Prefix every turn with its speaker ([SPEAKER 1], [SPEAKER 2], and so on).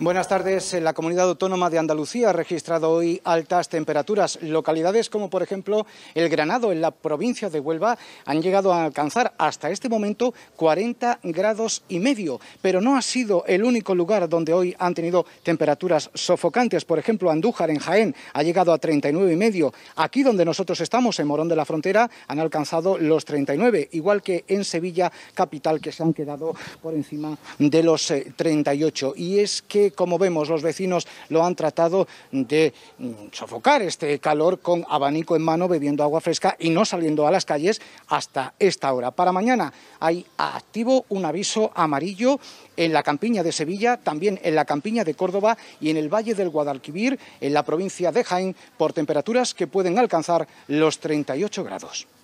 [SPEAKER 1] Buenas tardes. La comunidad autónoma de Andalucía ha registrado hoy altas temperaturas. Localidades como, por ejemplo, el Granado, en la provincia de Huelva, han llegado a alcanzar hasta este momento 40 grados y medio. Pero no ha sido el único lugar donde hoy han tenido temperaturas sofocantes. Por ejemplo, Andújar, en Jaén, ha llegado a 39 y medio. Aquí donde nosotros estamos, en Morón de la Frontera, han alcanzado los 39, igual que en Sevilla, capital, que se han quedado por encima de los 38. Eh, y es que como vemos, los vecinos lo han tratado de mm, sofocar este calor con abanico en mano, bebiendo agua fresca y no saliendo a las calles hasta esta hora. Para mañana hay activo un aviso amarillo en la campiña de Sevilla, también en la campiña de Córdoba y en el Valle del Guadalquivir, en la provincia de Jaén, por temperaturas que pueden alcanzar los 38 grados.